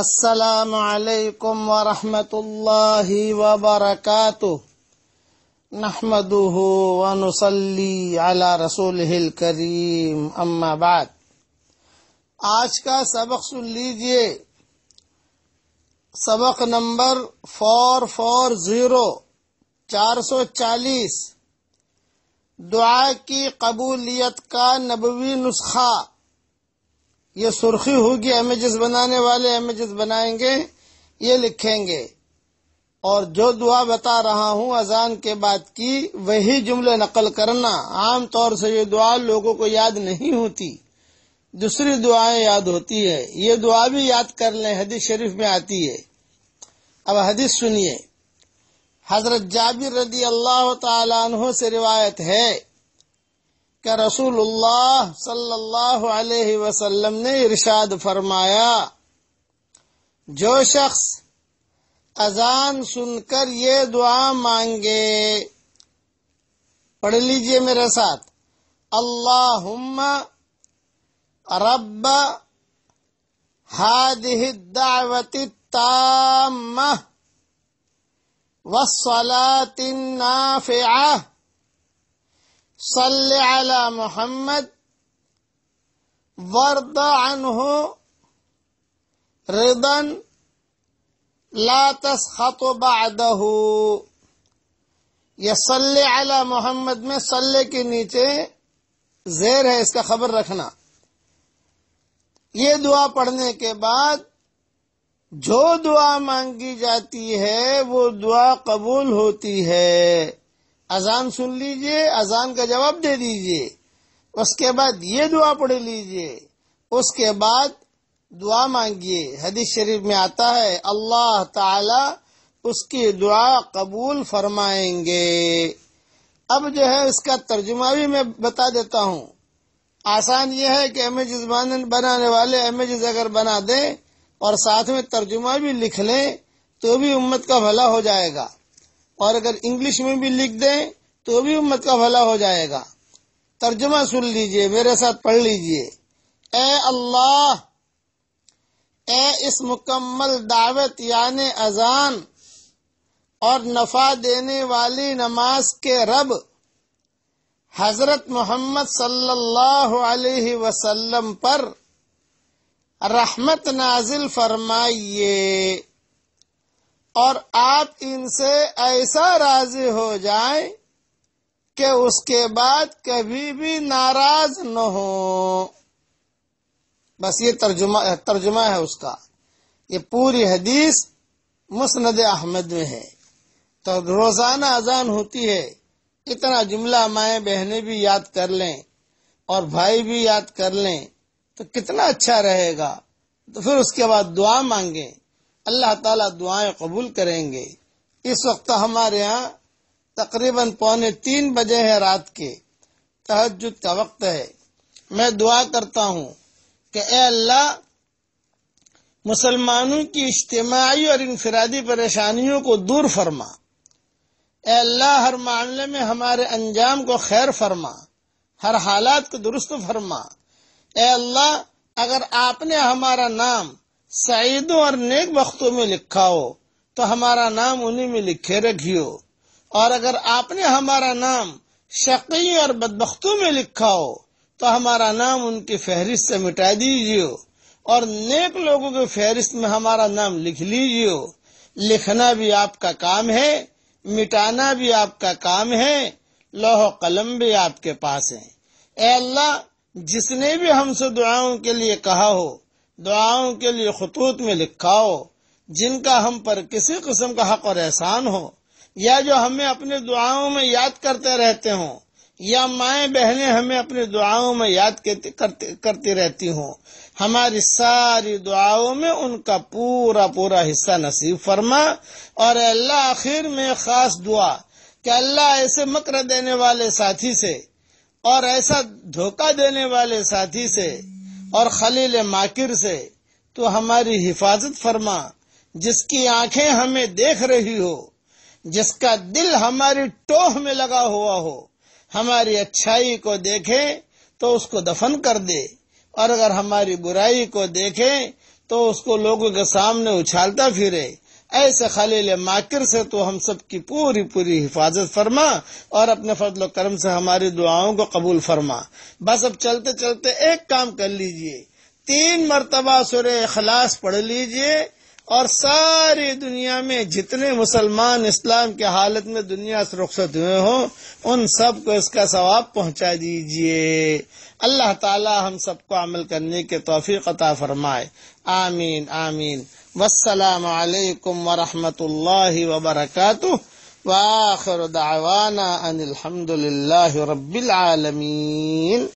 असलकम वरहमतुल्लाह वबरकत नहमदुहु वनुसल्ली अला रसूल करीम अम्माबाद आज का सबक सुन लीजिए सबक नंबर फोर फोर ज़ीरो चार सौ चालीस दुआ की कबूलियत का नबवी नुस्खा ये सुर्खी होगी एमेजेस बनाने वाले एमेजेस बनाएंगे ये लिखेंगे और जो दुआ बता रहा हूँ अजान के बाद की वही जुमले नकल करना आम तौर से ये दुआ लोगों को याद नहीं होती दूसरी दुआएं याद होती है ये दुआ भी याद कर लें हदीस शरीफ में आती है अब हदीस सुनिए हजरत जाबिर रदी अल्लाह तु से रिवायत है क्या रसूलुल्लाह सल्लल्लाहु अलैहि वसल्लम ने इरशाद फरमाया जो शख्स अजान सुनकर ये दुआ मांगे पढ़ लीजिए मेरे साथ अल्लाहुम्मा रब्ब هذه الدعوة التامة والصلاة النافعة सल अला मोहम्मद वर्द अनहु रिदन ला तस्खत बादहू यह सल्ले अला मोहम्मद में सल्ले के नीचे जेर है इसका खबर रखना ये दुआ पढ़ने के बाद जो दुआ मांगी जाती है वो दुआ कबूल होती है अजान सुन लीजिए अजान का जवाब दे दीजिए उसके बाद ये दुआ पढ़ लीजिए उसके बाद दुआ मांगिए हदीस शरीफ में आता है अल्लाह ताला उसकी दुआ कबूल फरमाएंगे अब जो है इसका तर्जुमा भी मैं बता देता हूँ आसान यह है कि एम एज बनाने वाले एम एज अगर बना दें और साथ में तर्जुमा भी लिख लें तो भी उम्मत का भला हो जाएगा और अगर इंग्लिश में भी लिख दें तो भी उम्मत मतलब का भला हो जाएगा तर्जमा सुन लीजिए मेरे साथ पढ़ लीजिए ए अल्लाह ए इस मुकम्मल दावत यानि अजान और नफा देने वाली नमाज के रब हजरत मोहम्मद सल्लल्लाहु अलैहि वसल्लम पर रहमत नाजिल फरमाइए और आप इनसे ऐसा राजी हो जाए कि उसके बाद कभी भी नाराज न हो बस ये तर्जुमा तर्जुमा है उसका ये पूरी हदीस मुस्ंद अहमद में है तो रोजाना अजान होती है इतना जुमला माए बहने भी याद कर लें और भाई भी याद कर लें तो कितना अच्छा रहेगा तो फिर उसके बाद दुआ मांगें अल्लाह ताला दुआएं कबूल करेंगे इस वक्त हमारे यहाँ तकरीबन पौने तीन बजे है रात के तहजद का वक्त है मैं दुआ करता हूँ कि अल्लाह मुसलमानों की इज्तमाही और इनफरादी परेशानियों को दूर फरमा ए अल्लाह हर मामले में हमारे अंजाम को खैर फरमा हर हालात को दुरुस्त फरमा ए अल्लाह अगर आपने हमारा नाम सईदों और नेक वक्तों में लिखा हो तो हमारा नाम उन्हीं में लिखे रखियो और अगर आपने हमारा नाम शकी और बदबख्तों में लिखा हो तो हमारा नाम उनकी फहरिस्त से मिटा दीजियो और नेक लोगों के फहरिस्त में हमारा नाम लिख लीजियो लिखना भी आपका काम है मिटाना भी आपका काम है लोह कलम भी आपके पास है ए अल्लाह जिसने भी हमसे दुआओं के लिए कहा हो दुआओं के लिए खतूत में लिखाओ जिनका हम पर किसी किस्म का हक और एहसान हो या जो हमें अपने दुआओं में याद करते रहते हों या माए बहने हमें अपनी दुआओं में याद करती करती रहती हों हमारी सारी दुआओं में उनका पूरा पूरा हिस्सा नसीब फरमा और अल्लाह आखिर में खास दुआ कि अल्लाह ऐसे मकर देने वाले साथी से और ऐसा धोखा देने वाले साथी से और खलील माकिर से तो हमारी हिफाजत फरमा जिसकी आंखें हमें देख रही हो जिसका दिल हमारी टोह में लगा हुआ हो हमारी अच्छाई को देखे तो उसको दफन कर दे और अगर हमारी बुराई को देखे तो उसको लोगों के सामने उछालता फिरे ऐसे खलील माकिर से तो हम सब की पूरी पूरी हिफाजत फरमा और अपने फजल करम से हमारी दुआओं को कबूल फरमा बस अब चलते चलते एक काम कर लीजिए तीन मरतबा सुर अखलास पढ़ लीजिए और सारी दुनिया में जितने मुसलमान इस्लाम के हालत में दुनिया से रुख्सत हुए हों उन सब को इसका सवाब पहुंचा दीजिए अल्लाह ताला हम सबको अमल करने के तोफ़ी अता फरमाए आमीन आमीन वसलाम वरहमतुल्लाहि वबरकातुह वाखिर दावाना अनिल रब्बिल आलमीन